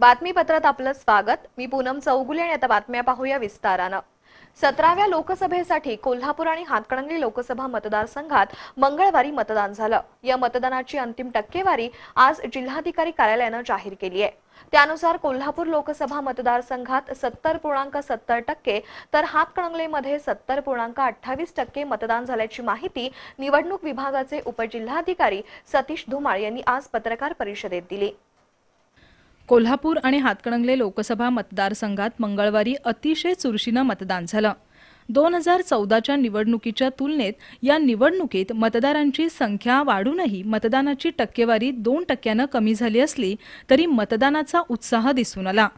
बातमीपत्रात आपलं स्वागत मी पूनम चौगुले आणि आता बातम्या पाहूया विस्तारानं सतराव्या लोकसभेसाठी कोल्हापूर आणि हातकणंगले लोकसभा मतदारसंघात मंगळवारी मतदान झालं या मतदानाची अंतिम टक्केवारी आज जिल्हाधिकारी कार्यालयानं जाहीर केली आहे त्यानुसार कोल्हापूर लोकसभा मतदारसंघात सत्तर पूर्णांक सत्तर टक्के तर हातकणंगलेमध्ये सत्तर पूर्णांक अठ्ठावीस टक्के मतदान झाल्याची माहिती निवडणूक विभागाचे उपजिल्हाधिकारी सतीश धुमाळ यांनी आज पत्रकार परिषदेत दिली कोल्हापूर आणि हातकणंगले लोकसभा मतदारसंघात मंगळवारी अतिशय चुरशीनं मतदान झालं दोन हजार चौदाच्या निवडणुकीच्या तुलनेत या निवडणुकीत मतदारांची संख्या वाढूनही मतदानाची टक्केवारी दोन टक्क्यानं कमी झाली असली तरी मतदानाचा उत्साह दिसून आला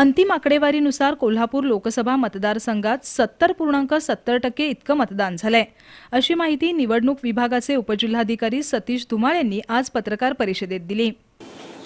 अंतिम आकडेवारीनुसार कोल्हापूर लोकसभा मतदारसंघात सत्तर पूर्णांक सत्तर टक्के इतकं मतदान झालंय अशी माहिती निवडणूक विभागाचे उपजिल्हाधिकारी सतीश धुमाळ यांनी आज पत्रकार परिषदेत दिली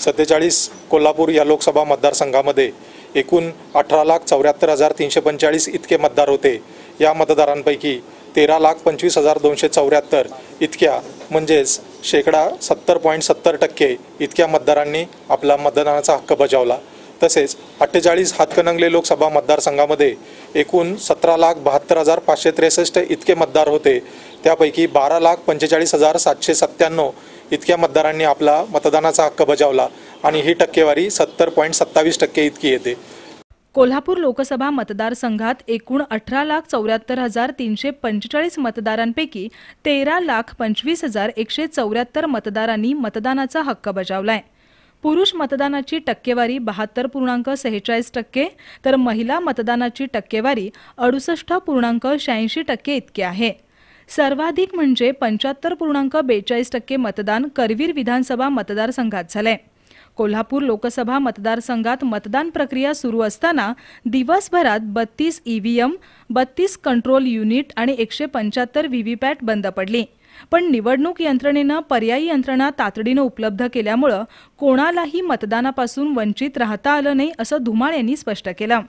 सत्तेचाळीस कोल्हापूर या लोकसभा मतदारसंघामध्ये एकूण अठरा लाख चौऱ्याहत्तर हजार तीनशे पंचेचाळीस इतके मतदार होते या मतदारांपैकी तेरा लाख पंचवीस हजार दोनशे चौऱ्याहत्तर इतक्या म्हणजेच शेकडा सत्तर पॉईंट सत्तर टक्के इतक्या मतदारांनी आपला मतदानाचा हक्क बजावला तसेच अठ्ठेचाळीस हातकणंगले लोकसभा मतदारसंघामध्ये एकूण सतरा लाख बहात्तर हजार पाचशे त्रेसष्ट इतके मतदार होते त्यापैकी बारा लाख पंचेचाळीस हजार सातशे सत्त्याण्णव इतक्या मतदारांनी आपला मतदानाचा हक्क बजावला आणि ही टक्केवारी सत्तर पॉईंट सत्तावीस टक्के इतकी येते कोल्हापूर लोकसभा मतदारसंघात एकूण अठरा लाख चौऱ्याहत्तर हजार तीनशे पंचेचाळीस मतदारांपैकी तेरा लाख पंचवीस हजार एकशे चौऱ्याहत्तर मतदारांनी मतदानाचा हक्क बजावलाय पुरुष मतदानाची टक्केवारी बहात्तर पूर्णांक सेहेचाळीस टक्के तर महिला मतदानाची टक्केवारी अडुसष्ट पूर्णांक शहाऐंशी टक्के इतकी आहे सर्वाधिक म्हणजे पंच्याहत्तर पूर्णांक बेचाळीस टक्के मतदान करवीर विधानसभा मतदारसंघात झालंय कोल्हापूर लोकसभा मतदारसंघात मतदान प्रक्रिया सुरू असताना दिवसभरात बत्तीस ईव्हीएम बत्तीस कंट्रोल युनिट आणि एकशे पंच्याहत्तर व्हीव्हीपॅट बंद पडली पण निवडणूक यंत्रणेनं पर्यायी यंत्रणा तातडीनं उपलब्ध केल्यामुळं कोणालाही मतदानापासून वंचित राहता आलं नाही असं धुमाळ यांनी स्पष्ट केलं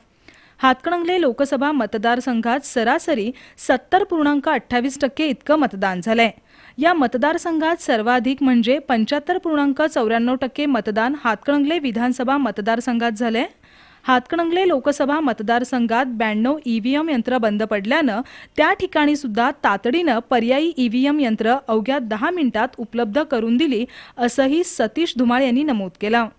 हातकणंगले लोकसभा मतदारसंघात सरासरी सत्तर पूर्णांक अठ्ठावीस टक्के इतकं मतदान झालंय या मतदारसंघात सर्वाधिक म्हणजे पंच्याहत्तर पूर्णांक चौऱ्याण्णव टक्के मतदान हातकणंगले विधानसभा मतदारसंघात झालंय हातकणंगले लोकसभा मतदारसंघात ब्याण्णव ईव्हीएम यंत्र बंद पडल्यानं त्या ठिकाणी सुद्धा तातडीनं पर्यायी ईव्हीएम यंत्र अवघ्या दहा मिनिटात उपलब्ध करून दिली असंही सतीश धुमाळ यांनी नमूद केलं